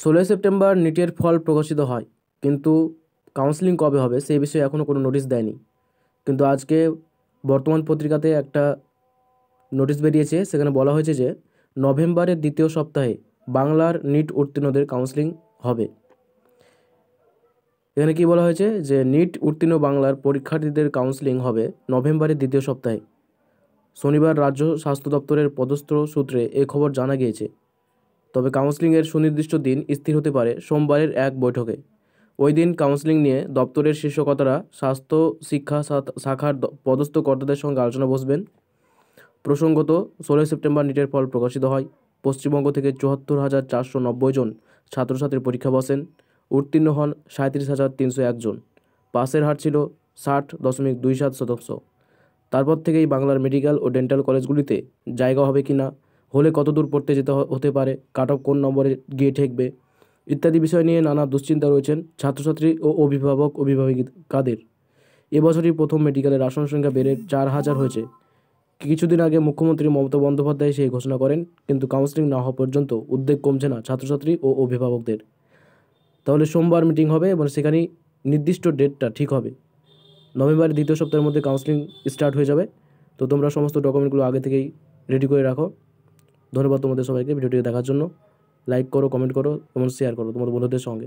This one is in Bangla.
ষোলোই সেপ্টেম্বর নিটের ফল প্রকাশিত হয় কিন্তু কাউন্সিলিং কবে হবে সেই বিষয়ে এখনও কোনো নোটিশ দেয়নি কিন্তু আজকে বর্তমান পত্রিকাতে একটা নোটিশ বেরিয়েছে সেখানে বলা হয়েছে যে নভেম্বরের দ্বিতীয় সপ্তাহে বাংলার নিট উত্তীর্ণদের কাউন্সিলিং হবে এখানে কি বলা হয়েছে যে নিট উত্তীর্ণ বাংলার পরীক্ষার্থীদের কাউন্সিলিং হবে নভেম্বরের দ্বিতীয় সপ্তাহে শনিবার রাজ্য স্বাস্থ্য দপ্তরের পদস্থ সূত্রে এ খবর জানা গিয়েছে তবে কাউন্সেলিংয়ের সুনির্দিষ্ট দিন স্থির হতে পারে সোমবারের এক বৈঠকে ওই দিন কাউন্সেলিং নিয়ে দপ্তরের শীর্ষকতারা স্বাস্থ্য শিক্ষা শাখার পদস্থ কর্তাদের সঙ্গে আলোচনা বসবেন প্রসঙ্গত ষোলোই সেপ্টেম্বর নিটের ফল প্রকাশিত হয় পশ্চিমবঙ্গ থেকে চুয়াত্তর হাজার চারশো নব্বই জন ছাত্রছাত্রীর পরীক্ষা বসেন উত্তীর্ণ হন সাঁত্রিশ হাজার তিনশো একজন পাসের হার ছিল ষাট দশমিক দুই সাত শতাংশ তারপর থেকেই বাংলার মেডিকেল ও ডেন্টাল কলেজগুলিতে জায়গা হবে কি না হলে কত দূর পড়তে যেতে হতে পারে কাট অফ কোন নম্বরে গিয়ে ঠেকবে ইত্যাদি বিষয় নিয়ে নানা দুশ্চিন্তা রয়েছেন ছাত্রছাত্রী ও অভিভাবক অভিভাবিকাদের এবছরই প্রথম মেডিকেলের আসন সংখ্যা বেড়ে চার হাজার হয়েছে কিছুদিন আগে মুখ্যমন্ত্রী মমতা বন্দ্যোপাধ্যায় সেই ঘোষণা করেন কিন্তু কাউন্সিলিং না হওয়া পর্যন্ত উদ্বেগ কমছে না ছাত্রছাত্রী ও অভিভাবকদের তাহলে সোমবার মিটিং হবে এবং সেখানেই নির্দিষ্ট ডেটটা ঠিক হবে নভেম্বরের দ্বিতীয় সপ্তাহের মধ্যে কাউন্সিলিং স্টার্ট হয়ে যাবে তো তোমরা সমস্ত ডকুমেন্টগুলো আগে থেকেই রেডি করে রাখো ধন্যবাদ তোমাদের সবাইকে ভিডিওটি দেখার জন্য লাইক করো কমেন্ট করো এবং শেয়ার করো তোমাদের বন্ধুদের সঙ্গে